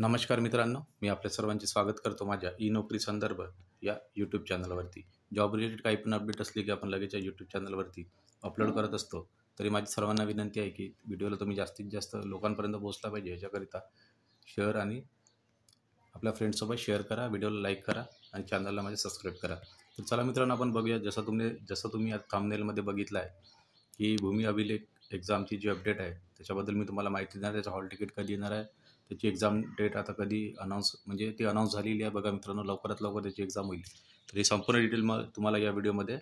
नमस्कार मित्रांनो मी आपल्या सर्वांचे स्वागत करतो माझ्या ई नोकरी संदर्भ या यूट्यूब चॅनलवरती जॉब रिलेटेड काही पण अपडेट असले की आपण लगेच या यूट्यूब चॅनलवरती अपलोड करत असतो तरी माझी सर्वांना विनंती आहे की व्हिडिओला तुम्ही जास्तीत जास्त लोकांपर्यंत पोहोचला पाहिजे याच्याकरिता शेअर आणि आपल्या फ्रेंडसोबत शेअर करा व्हिडिओला लाईक करा आणि चॅनलला माझे सबस्क्राईब करा तर चला मित्रांनो आपण बघूया जसं तुम्ही जसं तुम्ही आज थांबनेलमध्ये बघितलं आहे की भूमी अभिलेख एक्झामची जी अपडेट आहे त्याच्याबद्दल मी तुम्हाला माहिती देणार त्याचं हॉल तिकीट कधी येणार आहे त्याची एक्झाम डेट आता कधी अनाऊन्स म्हणजे ती अनाऊन्स झालेली आहे बघा मित्रांनो लवकरात लवकर त्याची एक्झाम होईल तर ही संपूर्ण डिटेल मग तुम्हाला या व्हिडिओमध्ये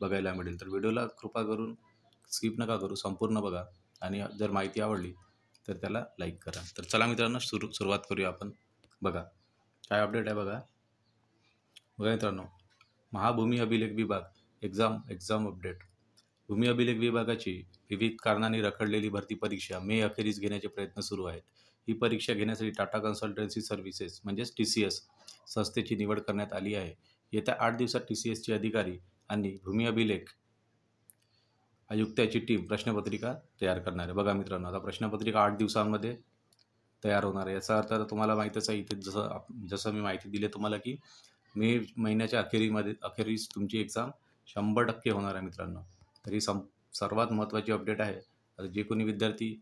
बघायला मिळेल तर व्हिडिओला कृपा करून स्किप नका करू संपूर्ण बघा आणि जर माहिती आवडली तर त्याला लाईक करा तर चला मित्रांनो सुरू सुरुवात करूया आपण बघा काय अपडेट आहे बघा बघा मित्रांनो महाभूमी अभिलेख विभाग एक्झाम एक्झाम अपडेट भूमी अभिलेख विभागाची विविध कारणांनी रखडलेली भरती परीक्षा मे अखेरीस घेण्याचे प्रयत्न सुरू आहेत ही परीक्षा घेण्यासाठी टाटा कन्सल्टन्सी सर्व्हिसेस म्हणजेच टी सी एस संस्थेची निवड करण्यात आली आहे येत्या आठ दिवसात टी सी एसचे अधिकारी आणि भूमी अभिलेख आयुक्त्याची टीम प्रश्नपत्रिका तयार करणार आहे बघा मित्रांनो आता प्रश्नपत्रिका आठ दिवसांमध्ये तयार होणार आहे याचा अर्थ आता तुम्हाला माहीतच आहे इथे जसं जसं मी माहिती दिली तुम्हाला की मे महिन्याच्या अखेरीमध्ये अखेरीस तुमची एक्झाम शंभर टक्के होणार आहे मित्रांनो ही सं सर्वात महत्त्वाची अपडेट आहे आता जे कोणी विद्यार्थी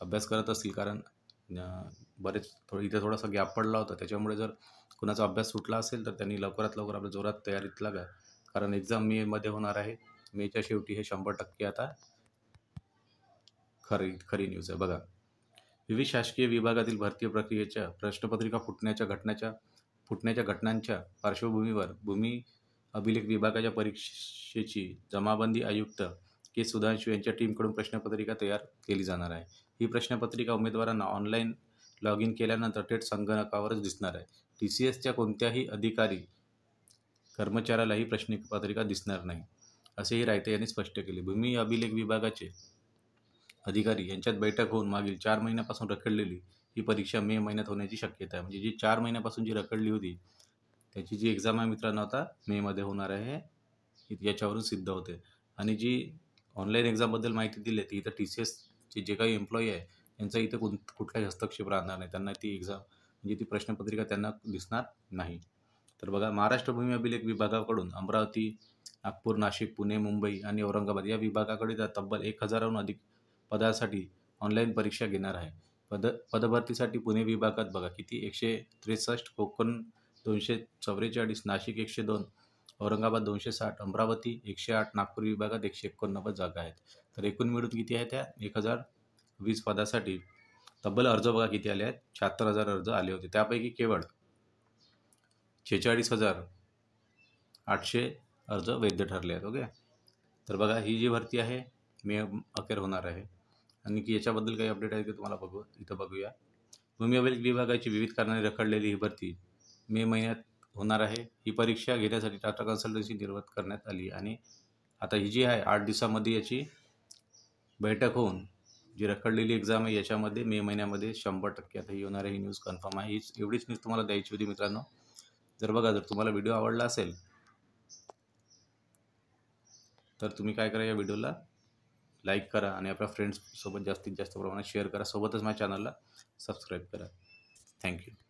अभ्यास करत असतील कारण बरेच थोडं इथे थोडासा गॅप पडला होता त्याच्यामुळे जर कुणाचा अभ्यास सुटला असेल तर त्यांनी लवकरात लवकर आपल्या जोरात तयारीत लागा कारण एक्झाम मेमध्ये होणार आहे मेच्या शेवटी हे शंभर टक्के आता खरी खरी न्यूज आहे बघा विविध शासकीय विभागातील भरती प्रक्रियेच्या प्रश्नपत्रिका फुटण्याच्या घटनाच्या फुटण्याच्या घटनांच्या पार्श्वभूमीवर भूमी अभिलेख विभागाच्या परीक्षेची जमाबंदी आयुक्त के सुधांशू यांच्या टीमकडून प्रश्नपत्रिका तयार केली जाणार आहे ही प्रश्नपत्रिका उमेदवारांना ऑनलाईन लॉग इन केल्यानंतर थेट संगणकावरच दिसणार आहे टी सी एसच्या कोणत्याही अधिकारी कर्मचाऱ्याला ही प्रश्नपत्रिका दिसणार नाही असेही रायते यांनी स्पष्ट केले भूमी अभिलेख विभागाचे अधिकारी यांच्यात बैठक होऊन मागील चार महिन्यापासून रखडलेली ही परीक्षा मे महिन्यात होण्याची शक्यता आहे म्हणजे जी चार महिन्यापासून जी रखडली होती त्याची जी एक्झाम आहे मित्रांनो आता मेमध्ये होणार आहे याच्यावरून सिद्ध होते आणि जी ऑनलाईन एक्झामबद्दल माहिती दिली आहे ती इथं टी सी एसचे जे काही एम्प्लॉई आहे त्यांचा इथं कोण कुठलाही हस्तक्षेप राहणार नाही त्यांना ती एक्झाम म्हणजे ती प्रश्नपत्रिका त्यांना दिसणार नाही तर बघा महाराष्ट्र भूमी अभिलेख विभागाकडून अमरावती नागपूर नाशिक पुणे मुंबई आणि औरंगाबाद या विभागाकडे तब्बल एक हजाराहून अधिक पदासाठी ऑनलाईन परीक्षा घेणार आहे पद पदभरतीसाठी पुणे विभागात बघा किती एकशे त्रेसष्ट कोकण दोनशे चौवेचाळीस नाशिक एकशे दोन औरंगाबाद दोनशे साठ अमरावती एकशे आठ नागपूर विभागात एकशे एकोणनव्वद जागा आहेत तर एकूण मिळून किती आहे त्या एक हजार वीस पदासाठी तब्बल अर्ज बघा किती आले आहेत शहात्तर हजार अर्ज आले होते त्यापैकी केवळ छेचाळीस हजार आठशे अर्ज वैध ठरले आहेत ओके तर बघा ही जी भरती आहे मे अखेर होणार आहे आणि की याच्याबद्दल काही अपडेट आहे की तुम्हाला बघू इथं बघूया भूमी अभिलेख विभागाची विविध कारणाने रखडलेली ही भरती मे महिन्यात होणार आहे ही परीक्षा घेण्यासाठी टाटा कन्सल्टन्सी निर्वाद करण्यात आली आणि आता ही जी आहे आठ दिवसामध्ये याची बैठक होऊन जी रखडलेली एक्झाम आहे याच्यामध्ये मे महिन्यामध्ये शंभर टक्के आता ही होणार आहे ही न्यूज कन्फर्म आहे हीच एवढीच न्यूज तुम्हाला द्यायची होती मित्रांनो जर बघा जर तुम्हाला व्हिडिओ आवडला असेल तर तुम्ही काय करा या व्हिडिओला लाईक करा आणि आपल्या फ्रेंड्ससोबत जास्तीत जास्त प्रमाणात शेअर करा सोबतच माझ्या चॅनलला सबस्क्राईब करा थँक्यू